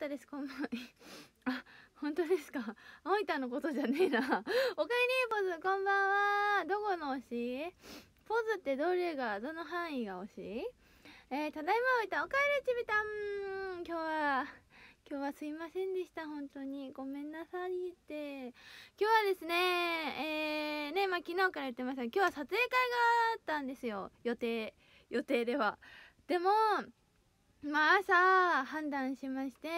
ったですこんばんは あ本当ですか葵たのことじゃねえなおかえりポズこんばんはどこの推しポズってどれがどの範囲が推しえー、ただいま葵たおかえりちびたん今日は今日はすいませんでした本当にごめんなさいって今日はですねえー、ねまあ昨日から言ってました今日は撮影会があったんですよ予定予定ではでもまあ朝判断しまして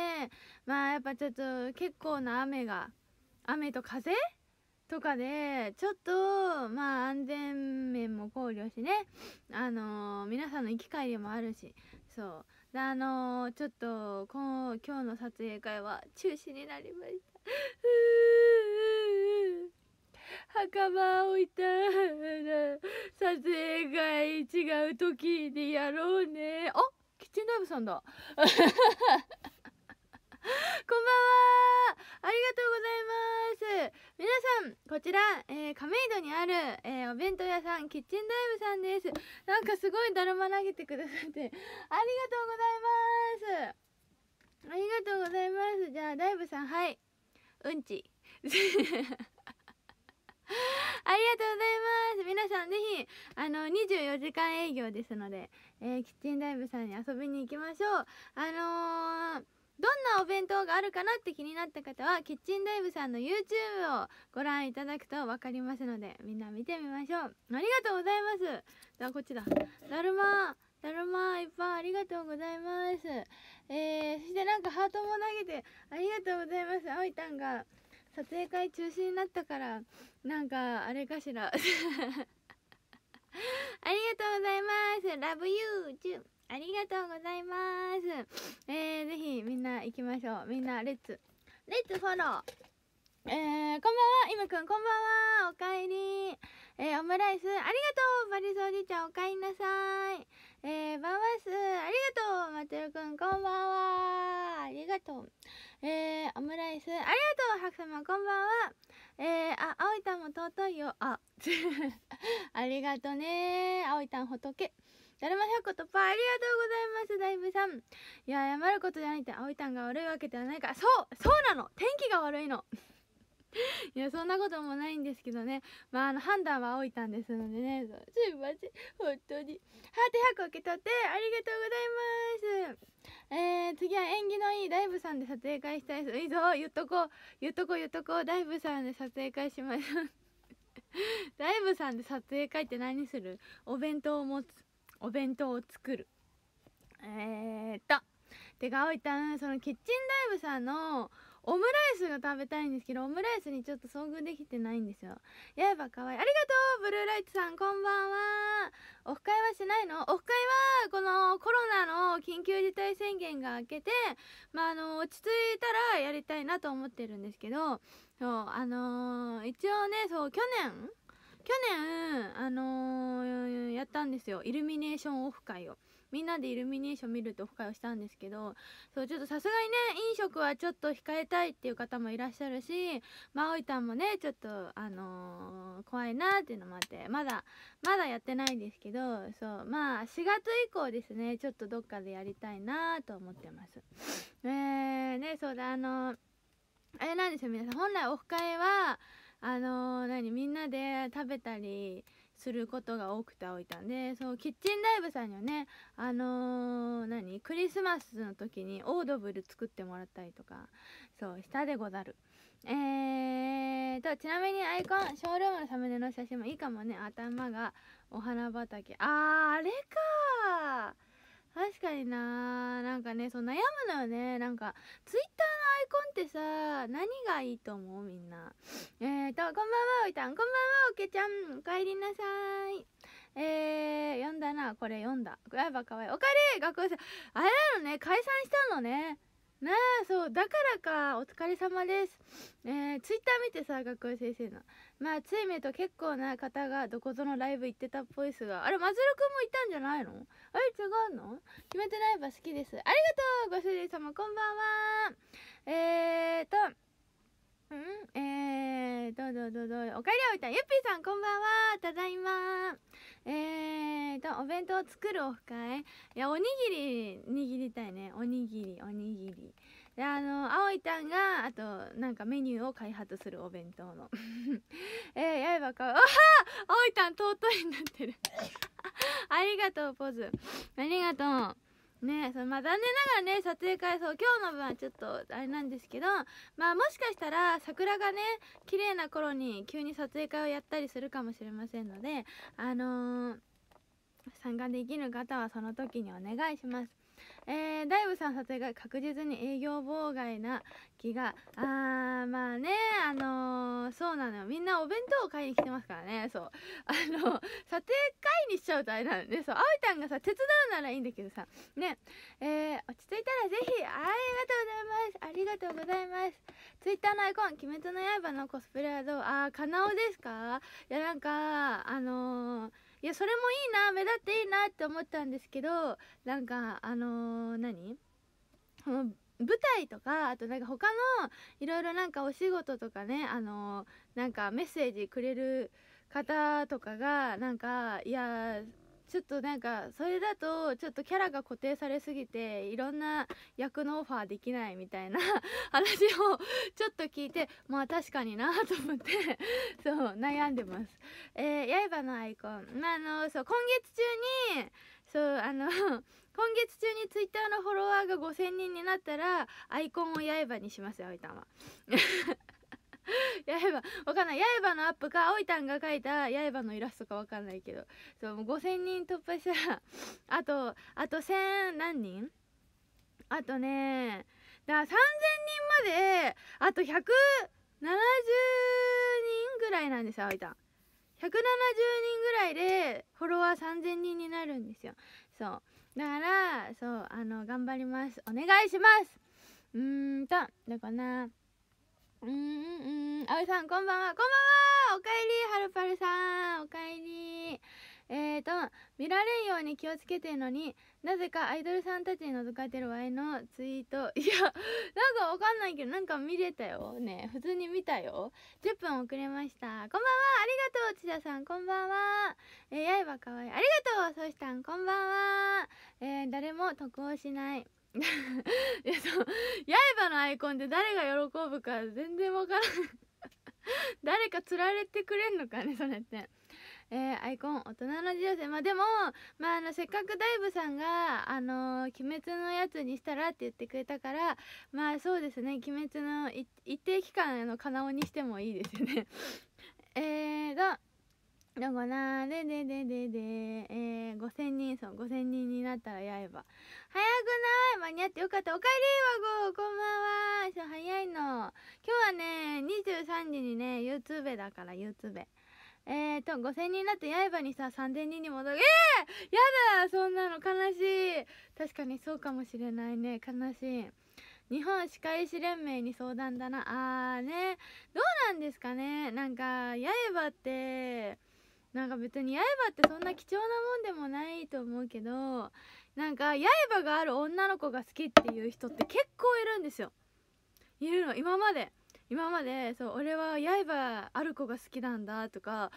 まあやっぱちょっと結構な雨が雨と風とかでちょっとまあ安全面も考慮しねあのー、皆さんの行き帰りもあるしそうであのー、ちょっと今日の撮影会は中止になりました墓場置いた撮影会違う時にやろうねあンドブさんだ こんばんはありがとうございます皆さんこちら、えー、亀戸にある、えー、お弁当屋さんキッチンダイブさんですなんかすごいだるま投げてくださってありがとうございますありがとうございます。じゃあ、ダイブさん、はい。うんち。ありがとうございます。皆さん、ぜひ、あの、24時間営業ですので、えー、キッチンダイブさんに遊びに行きましょうあのー、どんなお弁当があるかなって気になった方はキッチンダイブさんの YouTube をご覧いただくと分かりますのでみんな見てみましょうありがとうございますあこっちだだるまだるまいっぱいありがとうございます。えー、そしてなんかハートも投げてありがとうございます。あいたんが撮影会中止になったから、なんかあれかしら。ありがとうございますラブユーチューありがとうございます。えー、ぜひみんな行きましょう。みんなレッツ、レッツフォロー。えー、こんばんは、イムくん、こんばんは、おかえり。えー、オムライス、ありがとう、バリソおじちゃん、おかえりなさい。えー、バンス、ありがとう、まてるくん、こんばんは、ありがとう。えー、オムライス、ありがとう、ハクま、こんばんは。えー、あ、あおいたんも尊いよ。あ、ありがとね。あおいたん仏。だるま100個突破ありがとうございます、だいぶさん。いや、謝ることじゃないって、あおいたんが悪いわけではないから。そうそうなの天気が悪いのいやそんなこともないんですけどねまああの判断は置いたんですのでねすいません本当にハート100を受け取ってありがとうございますえー、次は縁起のいいダイブさんで撮影会したいですいいぞ言っとこう言っとこう言っとこうダイブさんで撮影会しましょうダイブさんで撮影会って何するお弁当を持つお弁当を作るえー、っとてかいたんそのキッチンダイブさんのオムライスが食べたいんですけどオムライスにちょっと遭遇できてないんですよやえばかわいいありがとうブルーライトさんこんばんはオフ会はしないのオフ会はこのコロナの緊急事態宣言が明けてまああの落ち着いたらやりたいなと思ってるんですけどそうあのー、一応ねそう去年去年あのー、やったんですよイルミネーションオフ会をみんなでイルミネーション見るとてオフ会をしたんですけどそうちょっとさすがにね飲食はちょっと控えたいっていう方もいらっしゃるしまおいたんもねちょっとあのー、怖いなっていうのもあってまだまだやってないんですけどそうまあ4月以降ですねちょっとどっかでやりたいなと思ってますえー、ねそうだあのー、あれなんですよ皆さん本来オフ会はあのー、何みんなで食べたりすることが多くておいたんでそうキッチンライブさんにはねあのー、何クリスマスの時にオードブル作ってもらったりとかそうしたでござるえーとちなみにアイコンショールームのサムネの写真もいいかもね頭がお花畑あーあれかー確かにななんかねそう悩むのよねなんかツイッターのアイコンってさ何がいいと思うみんなえーとこんばんはおいたんこんばんはおけちゃんおかえりなさいえー、読んだなこれ読んだやばかわいいおかえり学校生あれなのね解散したのねなあそうだからかお疲れ様ですえー、ツイッター見てさ学校先生のまあつい目と結構な方がどこぞのライブ行ってたっぽいですがあれまつるくんもいたんじゃないのあれ違うの決めてないば好きですありがとうご主人様こんばんはえーとうんえーどうどうどうどうおかえりおいたゆっぴーさんこんばんはただいまえーとお弁当を作るオフ会いやおにぎり握りたいねおにぎりおにぎりであの葵ちゃんがあとなんかメニューを開発するお弁当の えー、やればかわあ葵ちゃん尊いになってる ありがとうポズありがとうねそまあ残念ながらね撮影会そう今日の分はちょっとあれなんですけどまあもしかしたら桜がね綺麗な頃に急に撮影会をやったりするかもしれませんのであのー、参加できる方はその時にお願いしますえー、ダイブさん撮影が確実に営業妨害な気があーまあねあのー、そうなのよみんなお弁当を買いに来てますからねそう あの撮影会にしちゃうとあれなのねそうあおいんがさ手伝うならいいんだけどさねえー、落ち着いたらぜひありがとうございますありがとうございますツイッターのアイコン「鬼滅の刃」のコスプレはどうあーかなおですかいやなんかあのーいやそれもいいな目立っていいなって思ったんですけどなんかあのー、何舞台とかあとなんか他のいろいろなんかお仕事とかねあのー、なんかメッセージくれる方とかがなんかいやちょっとなんかそれだとちょっとキャラが固定されすぎていろんな役のオファーできないみたいな 話をちょっと聞いてまあ確かになと思って そう悩んでます。えー、刃のアイコン、あ、のそう今月中にそうあの 今月中にツイッターのフォロワーが5000人になったらアイコンを刃にしますよ葵たんは。ば わかんないばのアップか葵たんが描いたばのイラストかわかんないけどそうもう5000人突破したら あとあと1000何人あとねだから3000人まであと170人ぐらいなんです葵たん170人ぐらいでフォロワー3000人になるんですよそうだからそうあの頑張りますお願いしますうーんとどこなうんうんおさんこんばんはこんばんはおかえりはるぱるさんおかえりえーと見られんように気をつけてるのになぜかアイドルさんたちに覗かれてるわいのツイートいやなんかわかんないけどなんか見れたよね普通に見たよ10分遅れましたこんばんはありがとう千田さんこんばんはえー、刃かわいいありがとうそうしたんこんばんはえー、誰も得をしないいやそ刃のアイコンで誰が喜ぶか全然分からん 誰か釣られてくれんのかねそれってえー、アイコン大人の人生まあでも、まあ、あのせっかくダイブさんが「あのー、鬼滅のやつにしたら」って言ってくれたからまあそうですね「鬼滅の」一定期間のかなおにしてもいいですよね えーだだからででででで、えー、5000人、そう、5000人になったらやれば。早くない間に合ってよかった。おかえり、わごこんばんは。そう、早いの。今日はね、23時にね、YouTube だから、YouTube。えーと、5000人になって刃にさ、3000人に戻る。えー、やだそんなの悲しい。確かにそうかもしれないね。悲しい。日本歯科医師連盟に相談だな。あーね。どうなんですかねなんか、刃って、なんか別に刃ってそんな貴重なもんでもないと思うけどなんか刃がある女の子が好きっていう人って結構いるんですよいるの今まで今までそう俺は刃ある子が好きなんだとか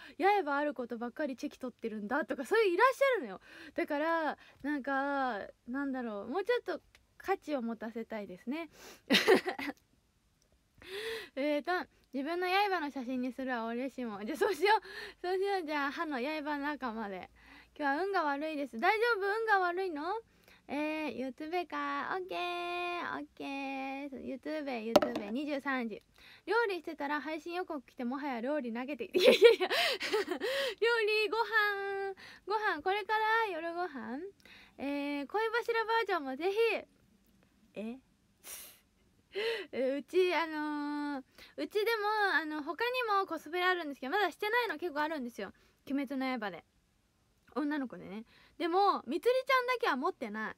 刃あることばっかりチェキ取ってるんだとかそういういらっしゃるのよだからなんかなんだろうもうちょっと価値を持たせたいですね えっと自分の刃の写真にするは嬉しいもんじゃあそうしよう そうしようじゃあ歯の刃の中まで今日は運が悪いです大丈夫運が悪いのえー、ゆつべかオッケーオッケーゆつべゆつべ23時料理してたら配信予告来てもはや料理投げていやいやいや 料理ご飯ご飯これから夜ご飯えー、恋柱バージョンもぜひえうちあのー、うちでもあの他にもコスプレあるんですけどまだしてないの結構あるんですよ「鬼滅の刃で」女の子でねでもみつりちゃんだけは持ってない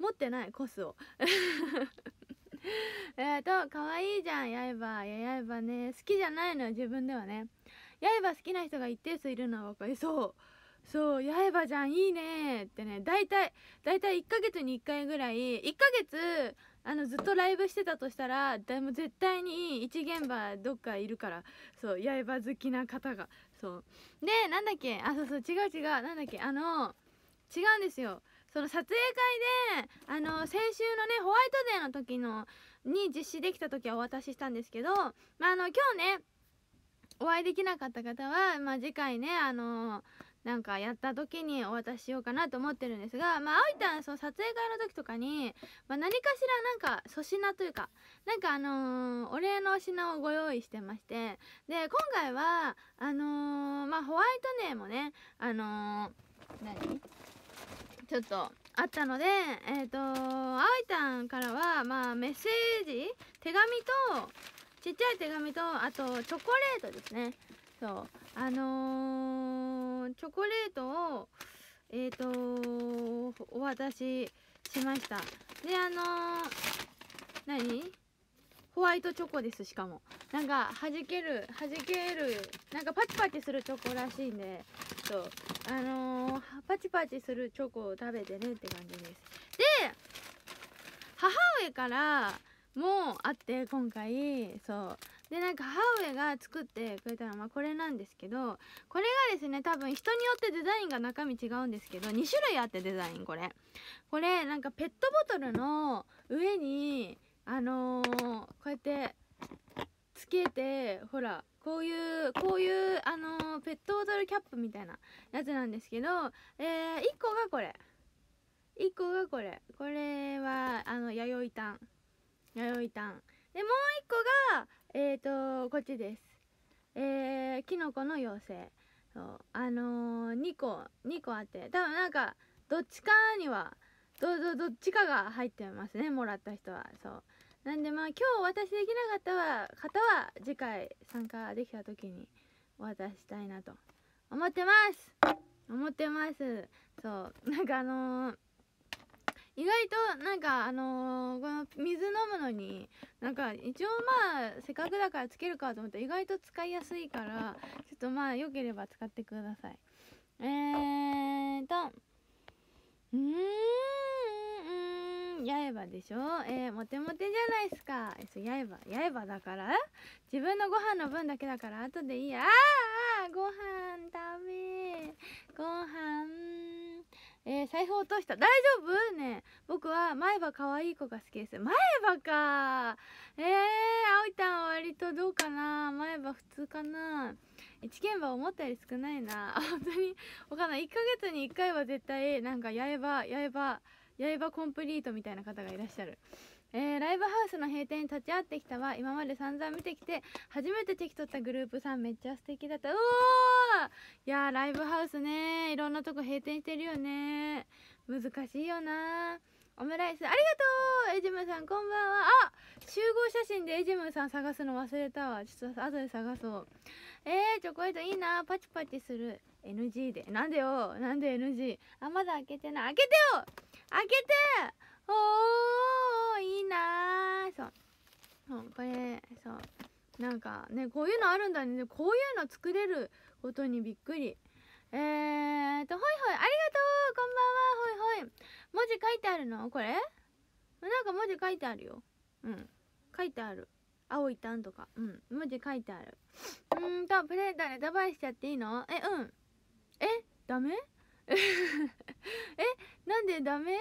持ってないコスを えっと可愛いじゃん刃いや刃ね好きじゃないのよ自分ではね刃好きな人が一定数いるのは分かるそうそう刃じゃんいいねってね大体大体1ヶ月に1回ぐらい1ヶ月あのずっとライブしてたとしたらでも絶対に一現場どっかいるからそう刃好きな方がそうでなんだっけあそうそう違う違うなんだっけあの違うんですよその撮影会であの先週のねホワイトデーの時のに実施できた時はお渡ししたんですけど、まあ、あの今日ねお会いできなかった方は、まあ、次回ねあのーなんかやった時にお渡ししようかなと思ってるんですがまああいたんその撮影会の時とかに、まあ、何かしらなんか粗品というかなんかあのー、お礼の品をご用意してましてで今回はあのー、まあホワイトデーもねあのー、何ちょっとあったのでえっ、ー、とあいたんからはまあメッセージ手紙とちっちゃい手紙とあとチョコレートですねそうあのーチョコレートをえっ、ー、とお渡ししましたであのー、何ホワイトチョコですしかもなんか弾ける弾けるなんかパチパチするチョコらしいんでそうあのー、パチパチするチョコを食べてねって感じですで母上からもあって今回そうでなんか母上が作ってくれたのはこれなんですけどこれがですね多分人によってデザインが中身違うんですけど2種類あってデザインこれこれなんかペットボトルの上にあのー、こうやってつけてほらこういうこういうあのー、ペットボトルキャップみたいなやつなんですけど、えー、1個がこれ1個がこれこれはあの弥生炭弥生炭でもう1個がえっ、ー、とこっちですえー、キノコの妖精そうあのー、2個2個あって多分なんかどっちかにはどどどっちかが入ってますねもらった人はそうなんでまあ今日私できなかったは方は次回参加できた時にお渡ししたいなと思ってます思ってますそうなんかあのー意外となんかあのー、この水飲むのになんか一応まあせっかくだからつけるかと思ったら意外と使いやすいからちょっとまあよければ使ってくださいえーとうーんやえばでしょえー、モテモテじゃないですかえそやえばだから自分のご飯の分だけだから後でいいやあーご飯食べご飯えー、財布落とした大丈夫ね僕は前歯可愛い子が好きです前歯かえー、あおいたんは割とどうかな前歯普通かな一軒歯思ったより少ないな 本当にわかんない1ヶ月に1回は絶対なんか八重歯八重歯八重歯コンプリートみたいな方がいらっしゃるえー、ライブハウスの閉店に立ち会ってきたわ今まで散々見てきて初めてチェキ取ったグループさんめっちゃ素敵だったうおいやライブハウスねいろんなとこ閉店してるよね難しいよなオムライスありがとうエジムさんこんばんはあ集合写真でエジムさん探すの忘れたわちょっと後で探そうえー、チョコレートいいなパチパチする NG でなんでよなんで NG あまだ開けてない開けてよ開けておおいいなそうそうこれそうなんかねこういうのあるんだねこういうの作れることにびっくりえーとほいほいありがとうこんばんはほいほい文字書いてあるのこれなんか文字書いてあるようん書いてある青いタンとかうん文字書いてあるうんとプレーターでダバイしちゃっていいのえうんえダメ えなんでダメ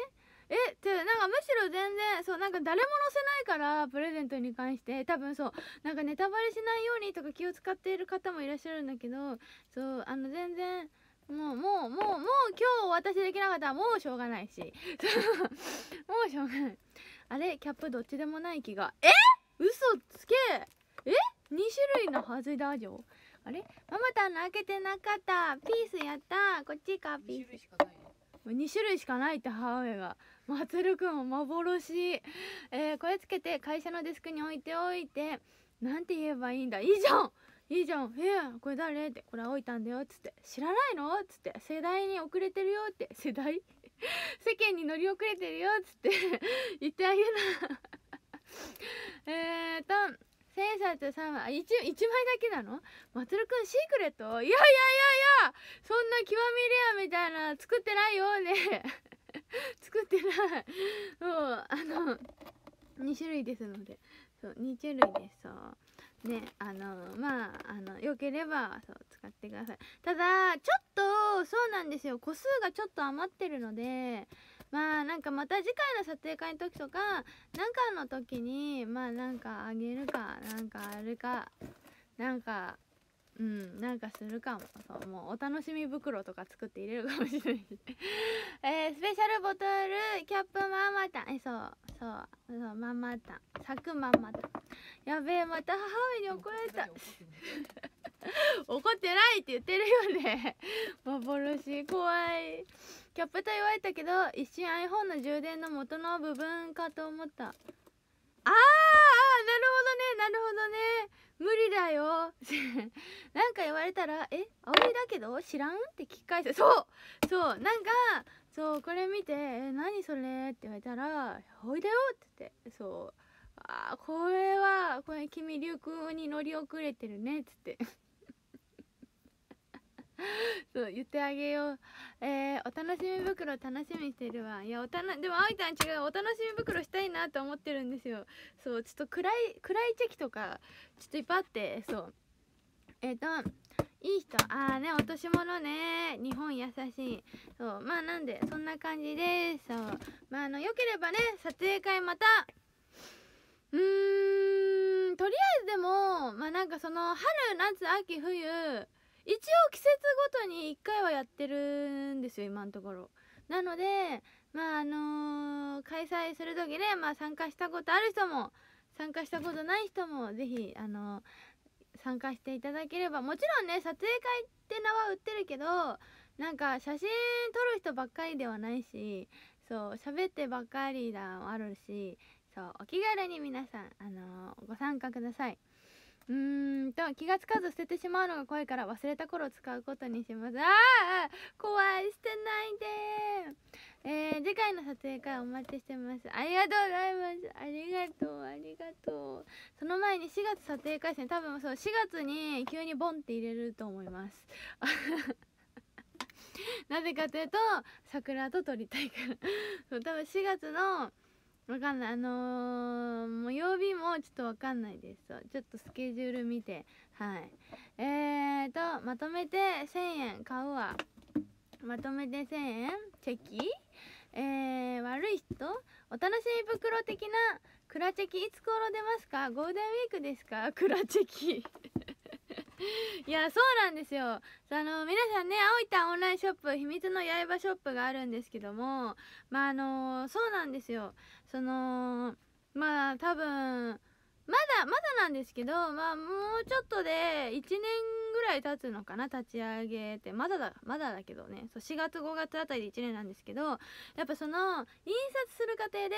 えっなんかむしろ全然そうなんか誰も載せないからプレゼントに関して多分そうなんかネタバレしないようにとか気を使っている方もいらっしゃるんだけどそうあの全然もうもうもうもう今日私できなかったらもうしょうがないしもうしょうがないあれキャップどっちでもない気がえ嘘つけえ2種類のはずだじょあれママたんの開けてなかったピースやったこっちかピース2種類しかないって母上が「まつるくん幻」えー、これつけて会社のデスクに置いておいてなんて言えばいいんだいいじゃんいいじゃんえー、これ誰ってこれ置いたんだよっつって知らないのっつって世代に遅れてるよって世代世間に乗り遅れてるよっつって 言ってあげな えーと千と3枚あ 1, 1枚だけなのまつるくんシークレットいやいやいやいやそんな極みレアみたいな作ってないよね 作ってないもうあの2種類ですのでそう2種類ですそうねあのまああのよければそう使ってくださいただちょっとそうなんですよ個数がちょっと余ってるのでまあなんかまた次回の撮影会の時とかなんかの時にまあなんかあげるかなんかあるかなんかうんなんかするかもそうもうお楽しみ袋とか作って入れるかもしれない えー、スペシャルボトルキャップまんまたえそうそうそうまんまた咲くまんまたやべえまた母上に怒られた 怒ってないって言ってるよね 幻怖いキャップと言われたけど一瞬 iPhone の充電の元の部分かと思ったあーあなるほどねなるほどね無理だよ なんか言われたら「え葵だけど知らん?」って聞き返すそうそうなんかそうこれ見て「え何それ?」って言われたら「葵だよ」って言ってそうあこれはこれ君龍君に乗り遅れてるねっつって そう言ってあげようえー、お楽しみ袋楽しみしてるわいやおたなでもあいたん違うお楽しみ袋したいなと思ってるんですよそうちょっと暗い暗いチェキとかちょっといっぱいあってそうえっ、ー、といい人ああね落とし物ね日本優しいそうまあなんでそんな感じですそうまああのよければね撮影会またうーんとりあえずでもまあなんかその春夏秋冬一応季節ごとに1回はやってるんですよ今のところなのでまああのー、開催する時で、まあ、参加したことある人も参加したことない人も是非あのー、参加していただければもちろんね撮影会って名は売ってるけどなんか写真撮る人ばっかりではないしそう喋ってばっかりだもあるしそうお気軽に皆さん、あのー、ご参加くださいうーんと気がつかず捨ててしまうのが怖いから忘れた頃使うことにしますああ怖い捨てないでえー、次回の撮影会お待ちしてますありがとうございますありがとうありがとうその前に4月撮影会戦多分そう4月に急にボンって入れると思います なぜかというと桜と撮りたいからそう多分4月のわかんないあのー、もう曜日もちょっとわかんないですちょっとスケジュール見てはいえーとまとめて1000円買うわまとめて1000円チェキえー、悪い人お楽しみ袋的なクラチェキいつ頃出ますかゴールデンウィークですかクラチェキいやそうなんですよあの皆さんね青いたオンラインショップ秘密の刃ショップがあるんですけどもまああのそうなんですよそのまあ多分まだまだなんですけどまあもうちょっとで1年ぐらい経つのかな立ち上げてまだだまだだけどねそう4月5月あたりで1年なんですけどやっぱその印刷する過程で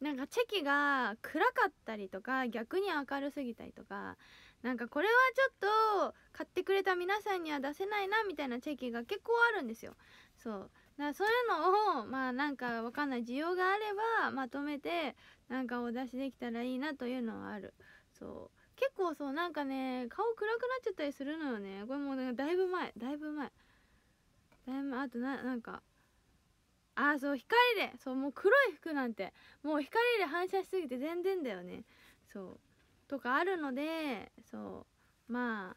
なんかチェキが暗かったりとか逆に明るすぎたりとかなんかこれはちょっと買ってくれた皆さんには出せないなみたいなチェキが結構あるんですよそうだからそういうのをまあなんかわかんない需要があればまとめてなんかお出しできたらいいなというのはあるそう結構そうなんかね顔暗くなっちゃったりするのよねこれもうだいぶ前だいぶ前だいぶあとななんかああそう光でそうもう黒い服なんてもう光で反射しすぎて全然だよねそうとかあるのでそうまあ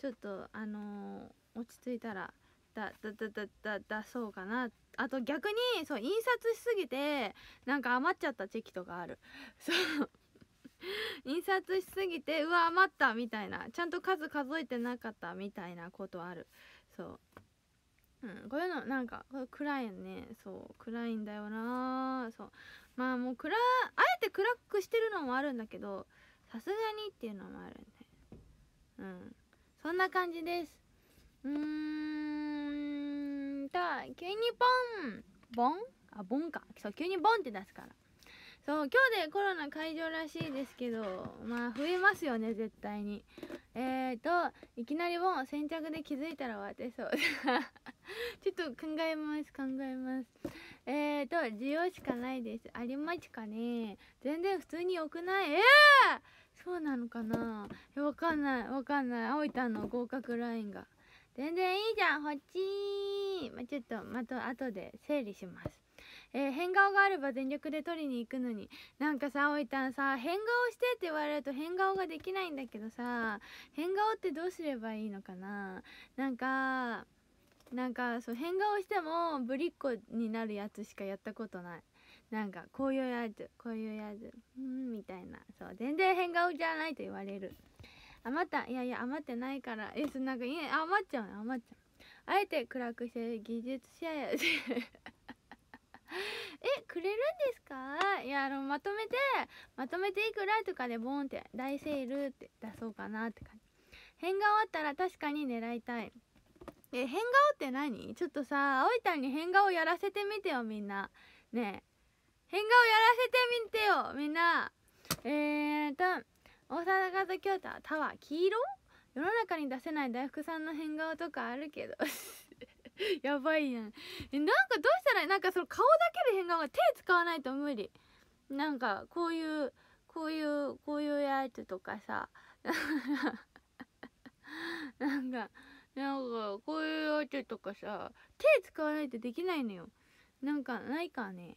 ちょっとあのー、落ち着いたらだだだだだ出そうかなあと逆にそう印刷しすぎてなんか余っちゃったチェキとかあるそう 印刷しすぎてうわ余ったみたいなちゃんと数数えてなかったみたいなことあるそう、うん、こういうのなんか暗いよねそう暗いんだよなそうまあもう暗あえて暗くしてるのもあるんだけどさすがにっていうのもあるねうんそんな感じですうーんと急にボンボンあボンかそう急にボンって出すからそう今日でコロナ解除らしいですけどまあ増えますよね絶対にえーといきなりボン先着で気づいたら終わってそうちょっと考えます考えますえーと需要しかないですありまちかね全然普通に良くないええーそうなのかなわかんないわかんないあおいたんの合格ラインが全然いいじゃんほっちまあ、ちょっとまた後で整理しますえー、変顔があれば全力で取りに行くのになんかさおいたんさ変顔してって言われると変顔ができないんだけどさ変顔ってどうすればいいのかななんかなんかそう変顔してもぶりっ子になるやつしかやったことないなんかこういうやつこういうやつうんみたいなそう全然変顔じゃないと言われる余ったいやいや余ってないからえそなんかいい余っちゃう余っちゃうあえて暗くして技術者や えくれるんですかいやあのまとめてまとめていくらとかでボンって大セールって出そうかなって感じ変顔あったら確かに狙いたいえ変顔って何ちょっとさ葵ゃんに変顔やらせてみてよみんなねえ変顔やらせてみてよみんなえーと大阪と京都はタワー黄色世の中に出せない大福さんの変顔とかあるけど やばいやんえなんかどうしたらなんかその顔だけで変顔が手使わないと無理なんかこういうこういうこういうやつとかさ なんかなんかこういうやつとかさ手使わないとできないのよなんかないかね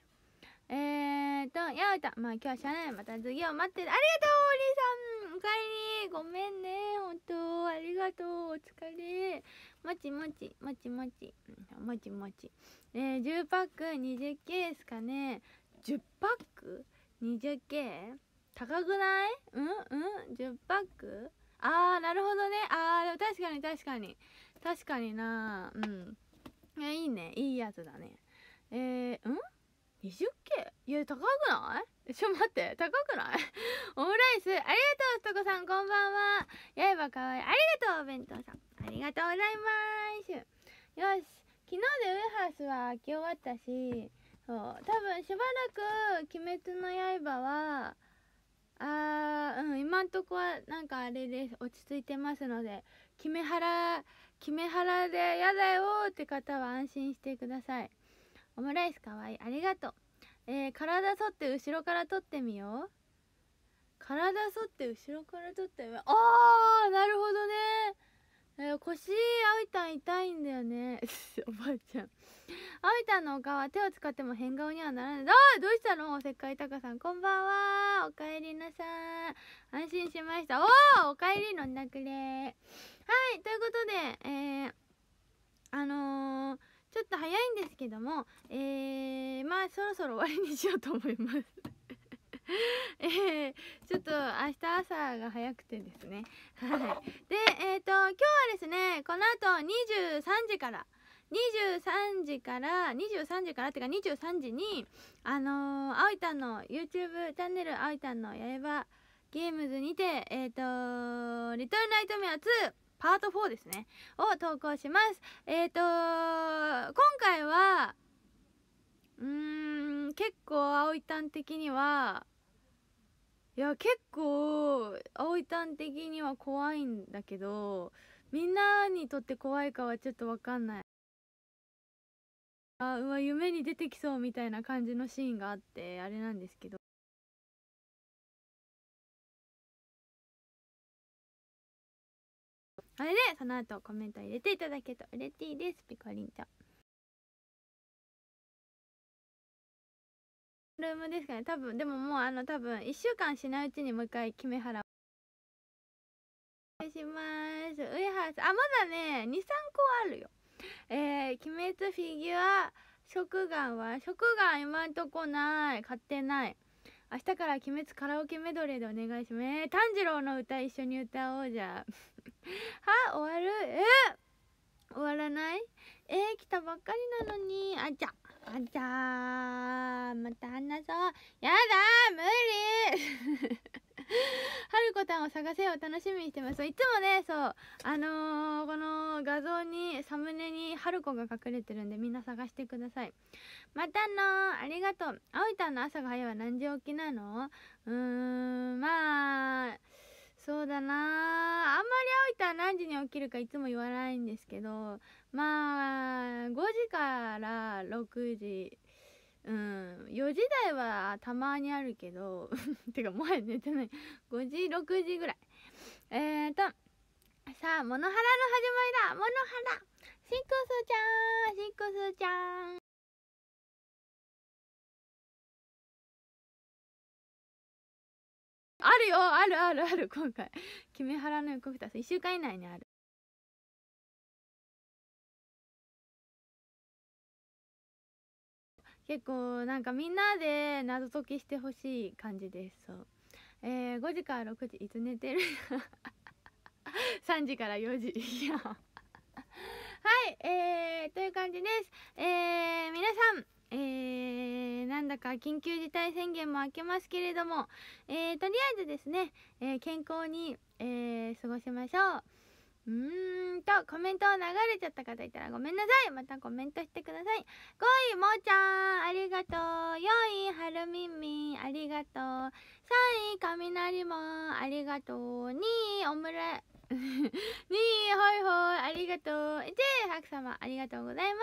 えーと、やうた。まあ今日はしゃあない。また次を待ってる。ありがとうお兄さんおかえりごめんね。ほんと。ありがとう。お疲れ。もちもち、もちもち。もちもち。えー、10パック 20K ですかね。10パック 20K? 高くないうんうん ?10 パックあー、なるほどね。あー、でも確かに確かに。確かになうん。いや、いいね。いいやつだね。えー、うん 20K? いや、高くないちょ、待って、高くない オムライス、ありがとう、すとこさん、こんばんは。やえばかわいい。ありがとう、お弁当さん。ありがとうございます。よし、昨日でウェハースは開き終わったし、そう、多分しばらく、鬼滅の刃は、あー、うん、今んとこは、なんかあれです。落ち着いてますので、キメハラ、キメハラでやだよって方は安心してください。オムライスかわいい。ありがとう。えー、体反って後ろから撮ってみよう。体反って後ろから撮ってみよう。あー、なるほどね。えー、腰、あいたん痛いんだよね。おばあちゃん。あいたんのお顔は手を使っても変顔にはならない。ああどうしたのおせっかいたかさん。こんばんは。おかえりなさい。安心しました。おおおかえりのんだくれ。はい、ということで、えー、ちょっと早いんですけどもえー、まあそろそろ終わりにしようと思います えー、ちょっと明日朝が早くてですねはいでえっ、ー、と今日はですねこの後23時から23時から23時からってか23時にあのー、あいたんの YouTube チャンネルあいたんのやればゲームズにてえっ、ー、とリトルナイトメア2パート4ですねを投稿しますえっ、ー、と今回はうーん結構葵たん的にはいや結構葵たん的には怖いんだけどみんなにとって怖いかはちょっと分かんないあうわ夢に出てきそうみたいな感じのシーンがあってあれなんですけどそれでその後コメント入れていただけると嬉しいですピコリンちゃんルームですかね多分でももうあの多分1週間しないうちにもう一回決めはらお願いしますウエハースあまだね23個あるよえー、鬼滅フィギュア食玩は食玩今んとこない買ってない明日から鬼滅カラオケメドレーでお願いします炭治郎の歌一緒に歌おうじゃ は終わるえ終わらないえー、来たばっかりなのにあちゃあちゃまた話そうやだ無理はるこたんを探せを楽しみにしてますいつもねそうあのー、この画像にサムネに春子が隠れてるんでみんな探してくださいまたのありがとうあおいたんの朝が早いは何時起きなのうーんまあそうだなあんまり青いたら何時に起きるかいつも言わないんですけどまあ5時から6時うん4時台はたまにあるけど てかもはや寝てない5時6時ぐらいえーとさあ「モノハラの始まりだモノハラシンクすーちゃんシンクすーちゃん」あるよあるあるある今回キメハラの予告2つ1週間以内にある結構なんかみんなで謎解きしてほしい感じですそうえー、5時から6時いつ寝てる3 時から4時いや はいえー、という感じですえー、皆さんえー、なんだか緊急事態宣言も明けますけれども、えー、とりあえずですね、えー、健康に、え過ごしましょう。うーんと、コメントを流れちゃった方いたらごめんなさい。またコメントしてください。5位、もーちゃん、ありがとう。4位、はるみんみん、ありがとう。3位、雷も、ありがとう。2位、オムライ、に えほいほいありがとうでハク様ありがとうございま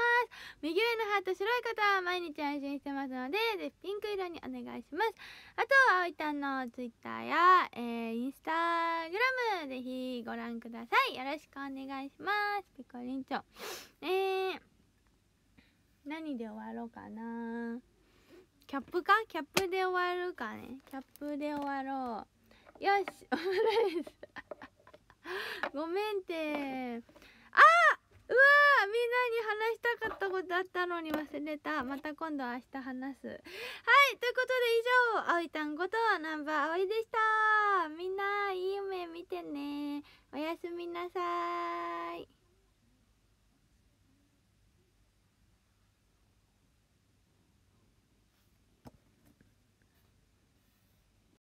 す右上のハート白い方は毎日配信してますのでぜひピンク色にお願いしますあとあおいたんのツイッターや、えー、インスタグラムぜひご覧くださいよろしくお願いしますピコリンチョえー、何で終わろうかなキャップかキャップで終わるかねキャップで終わろうよしおもろいです ごめんてあうわみんなに話したかったことあったのに忘れたまた今度明日話すはいということで以上あおいたんことナンバーあおいでしたみんないい夢見てねおやすみなさい